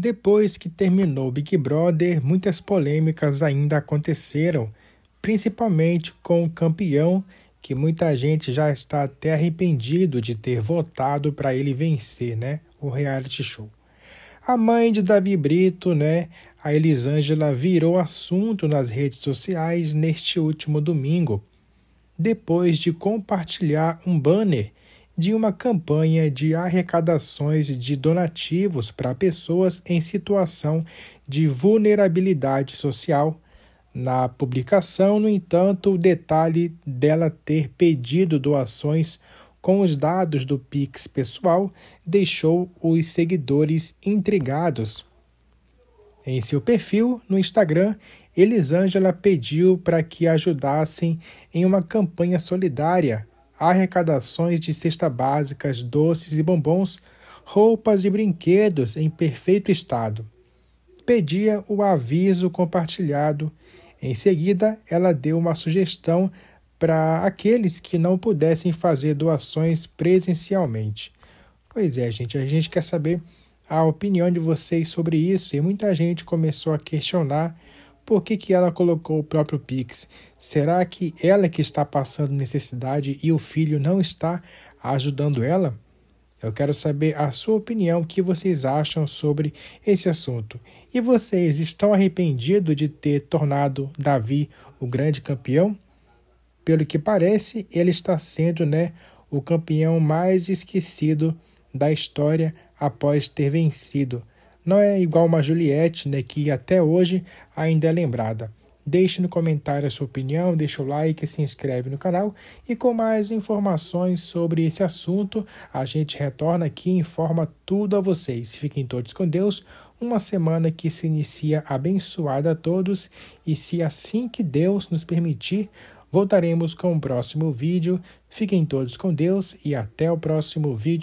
Depois que terminou Big Brother, muitas polêmicas ainda aconteceram, principalmente com o campeão, que muita gente já está até arrependido de ter votado para ele vencer, né, o reality show. A mãe de Davi Brito, né, a Elisângela virou assunto nas redes sociais neste último domingo, depois de compartilhar um banner de uma campanha de arrecadações de donativos para pessoas em situação de vulnerabilidade social. Na publicação, no entanto, o detalhe dela ter pedido doações com os dados do Pix pessoal deixou os seguidores intrigados. Em seu perfil no Instagram, Elisângela pediu para que ajudassem em uma campanha solidária arrecadações de cesta básicas, doces e bombons, roupas e brinquedos em perfeito estado. Pedia o aviso compartilhado. Em seguida, ela deu uma sugestão para aqueles que não pudessem fazer doações presencialmente. Pois é, gente, a gente quer saber a opinião de vocês sobre isso e muita gente começou a questionar por que, que ela colocou o próprio Pix? Será que ela é que está passando necessidade e o filho não está ajudando ela? Eu quero saber a sua opinião, o que vocês acham sobre esse assunto. E vocês estão arrependidos de ter tornado Davi o grande campeão? Pelo que parece, ele está sendo né, o campeão mais esquecido da história após ter vencido não é igual uma Juliette, né, que até hoje ainda é lembrada. Deixe no comentário a sua opinião, deixe o like, se inscreve no canal e com mais informações sobre esse assunto, a gente retorna aqui e informa tudo a vocês. Fiquem todos com Deus, uma semana que se inicia abençoada a todos e se assim que Deus nos permitir, voltaremos com o próximo vídeo. Fiquem todos com Deus e até o próximo vídeo.